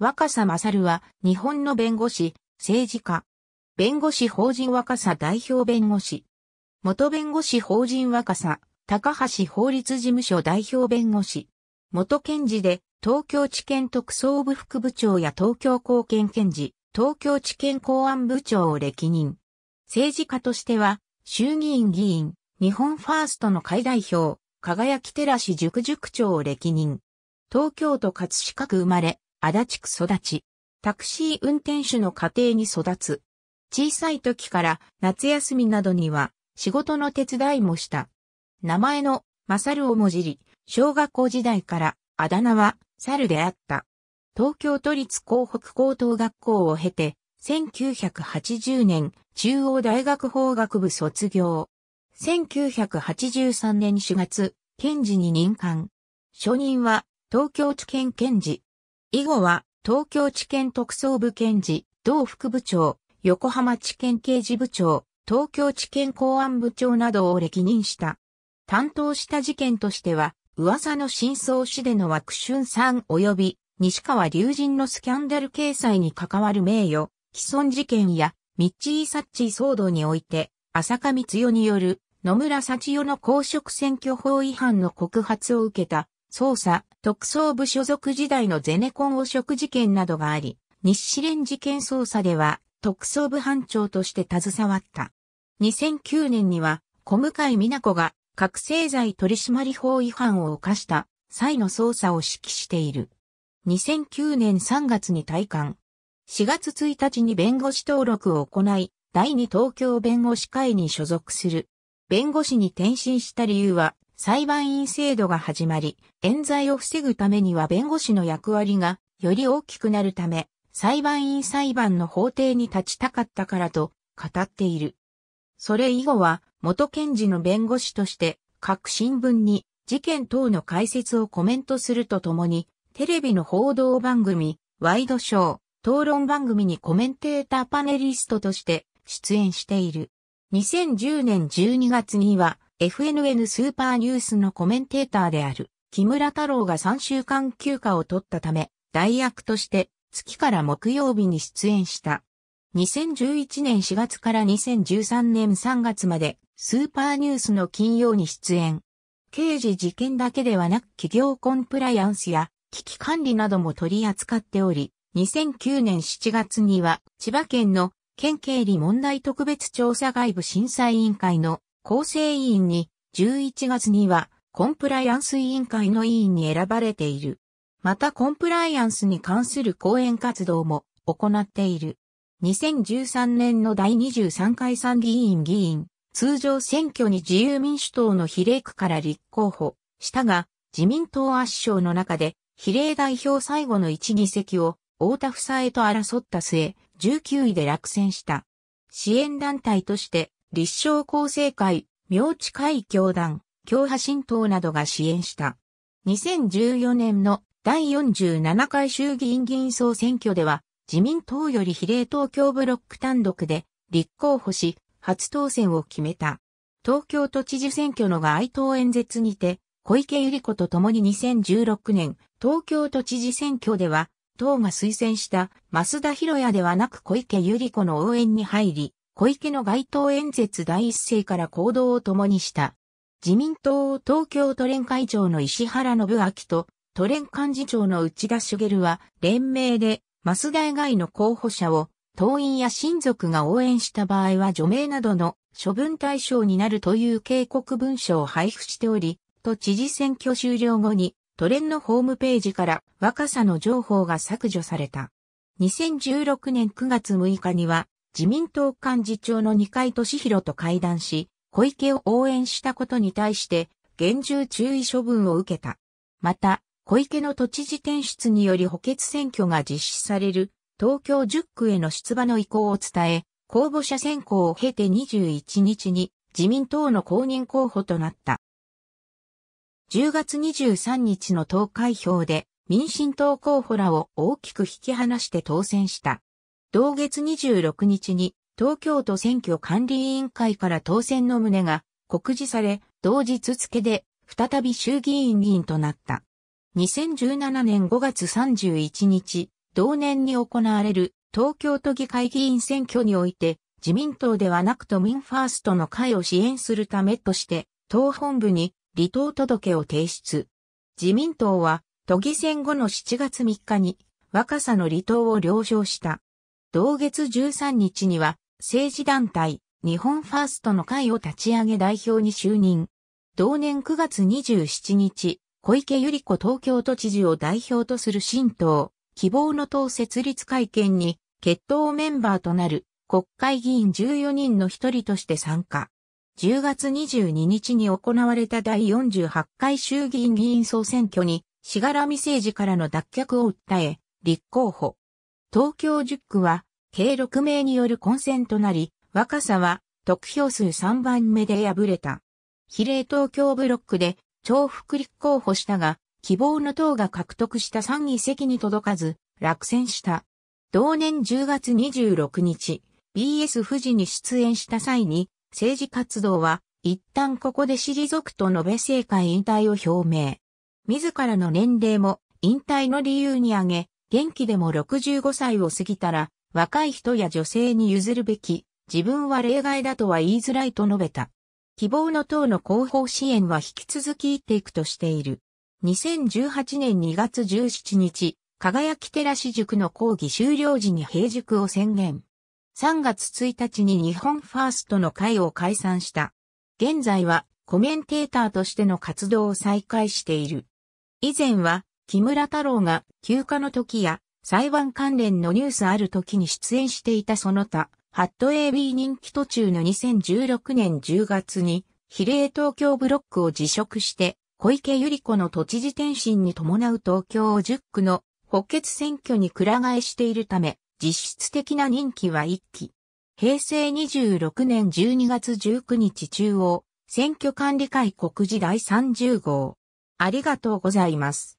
若狭勝は日本の弁護士、政治家。弁護士法人若狭代表弁護士。元弁護士法人若狭、高橋法律事務所代表弁護士。元検事で東京地検特捜部副部長や東京高検検事、東京地検公安部長を歴任。政治家としては、衆議院議員、日本ファーストの会代表、輝き寺市塾塾長を歴任。東京都葛飾区生まれ、足立区育ち。タクシー運転手の家庭に育つ。小さい時から夏休みなどには仕事の手伝いもした。名前のマサルをもじり、小学校時代からあだ名は猿であった。東京都立港北高等学校を経て、1980年中央大学法学部卒業。1983年4月、検事に任官。初任は東京地検検事。以後は、東京地検特捜部検事、同副部長、横浜地検刑事部長、東京地検公安部長などを歴任した。担当した事件としては、噂の真相死での枠春さん及び西川隆人のスキャンダル掲載に関わる名誉、既存事件やミッチー・サッチー騒動において、浅香光代による野村幸代の公職選挙法違反の告発を受けた捜査、特捜部所属時代のゼネコン汚職事件などがあり、日試練事件捜査では特捜部班長として携わった。2009年には小向井美奈子が覚醒剤取締法違反を犯した際の捜査を指揮している。2009年3月に退官。4月1日に弁護士登録を行い、第二東京弁護士会に所属する。弁護士に転身した理由は、裁判員制度が始まり、冤罪を防ぐためには弁護士の役割がより大きくなるため、裁判員裁判の法廷に立ちたかったからと語っている。それ以後は元検事の弁護士として各新聞に事件等の解説をコメントするとともに、テレビの報道番組、ワイドショー、討論番組にコメンテーターパネリストとして出演している。2010年12月には FNN スーパーニュースのコメンテーターである木村太郎が3週間休暇を取ったため、代役として月から木曜日に出演した。2011年4月から2013年3月までスーパーニュースの金曜に出演。刑事事件だけではなく企業コンプライアンスや危機管理なども取り扱っており、2009年7月には千葉県の県経理問題特別調査外部審査委員会の厚生委員に、11月には、コンプライアンス委員会の委員に選ばれている。またコンプライアンスに関する講演活動も行っている。2013年の第23回参議院議員、通常選挙に自由民主党の比例区から立候補したが、自民党圧勝の中で、比例代表最後の1議席を、太田夫妻と争った末、19位で落選した。支援団体として、立正厚生会、明治会教団、共派新党などが支援した。2014年の第47回衆議院議員総選挙では、自民党より比例東京ブロック単独で立候補し、初当選を決めた。東京都知事選挙の街頭演説にて、小池百合子と共に2016年、東京都知事選挙では、党が推薦した増田博也ではなく小池百合子の応援に入り、小池の街頭演説第一声から行動を共にした。自民党東京都連会長の石原信明と都連幹事長の内田茂は連名でマス以外の候補者を党員や親族が応援した場合は除名などの処分対象になるという警告文書を配布しており、都知事選挙終了後に都連のホームページから若さの情報が削除された。2016年9月6日には自民党幹事長の二階俊博と会談し、小池を応援したことに対して、厳重注意処分を受けた。また、小池の都知事転出により補欠選挙が実施される東京10区への出馬の意向を伝え、公募者選考を経て21日に自民党の公認候補となった。10月23日の投開票で民進党候補らを大きく引き離して当選した。同月26日に東京都選挙管理委員会から当選の旨が告示され、同日付で再び衆議院議員となった。2017年5月31日、同年に行われる東京都議会議員選挙において、自民党ではなく都民ファーストの会を支援するためとして、党本部に離党届を提出。自民党は、都議選後の7月3日に、若さの離党を了承した。同月13日には、政治団体、日本ファーストの会を立ち上げ代表に就任。同年9月27日、小池百合子東京都知事を代表とする新党、希望の党設立会見に、決闘メンバーとなる国会議員14人の一人として参加。10月22日に行われた第48回衆議院議員総選挙に、しがらみ政治からの脱却を訴え、立候補。東京10区は、計6名による混戦となり、若さは、得票数3番目で敗れた。比例東京ブロックで、重複立候補したが、希望の党が獲得した3議席に届かず、落選した。同年10月26日、BS 富士に出演した際に、政治活動は、一旦ここで退くと述べ政界引退を表明。自らの年齢も引退の理由に挙げ、元気でも65歳を過ぎたら、若い人や女性に譲るべき、自分は例外だとは言いづらいと述べた。希望の党の広報支援は引き続きっていくとしている。2018年2月17日、輝きラシ塾の講義終了時に閉塾を宣言。3月1日に日本ファーストの会を解散した。現在はコメンテーターとしての活動を再開している。以前は木村太郎が休暇の時や裁判関連のニュースある時に出演していたその他、ハット AB 人気途中の2016年10月に、比例東京ブロックを辞職して、小池百合子の都知事転身に伴う東京10区の補欠選挙にく替えしているため、実質的な任期は1期。平成26年12月19日中央、選挙管理会告示第30号。ありがとうございます。